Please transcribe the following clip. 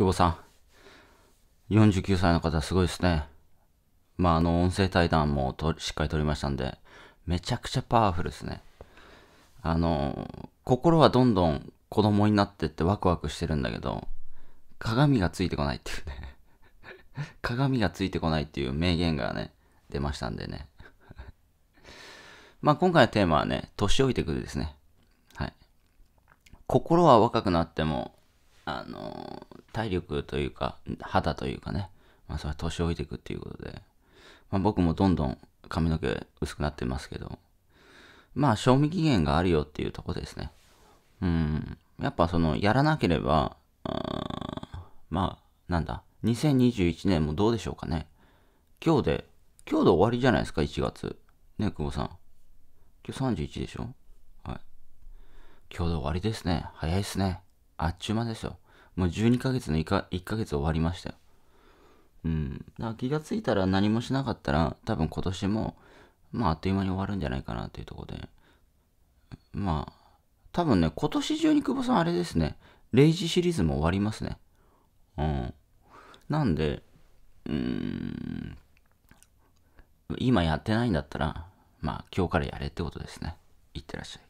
久保さん。49歳の方、すごいですね。まあ、あの、音声対談もとしっかりとりましたんで、めちゃくちゃパワフルですね。あの、心はどんどん子供になってってワクワクしてるんだけど、鏡がついてこないっていうね 鏡がついてこないっていう名言がね、出ましたんでねまあ今回のテーマはね、年老いてくるですね。はい。心は若くなっても、あの体力というか、肌というかね、まあ、それは年老いていくっていうことで、まあ、僕もどんどん髪の毛薄くなってますけど、まあ、賞味期限があるよっていうとこですね。うん。やっぱその、やらなければ、まあ、なんだ、2021年もどうでしょうかね。今日で、今日で終わりじゃないですか、1月。ね、久保さん。今日31でしょはい。今日で終わりですね。早いっすね。あっちゅう間ですよ。もう12ヶ月の1か ,1 ヶ月終わりましたよ。うん。だから気がついたら何もしなかったら、多分今年も、まああっという間に終わるんじゃないかなというところで。まあ、多分ね、今年中に久保さんあれですね、レイジシリーズも終わりますね。うん。なんで、うーん、今やってないんだったら、まあ今日からやれってことですね。いってらっしゃい。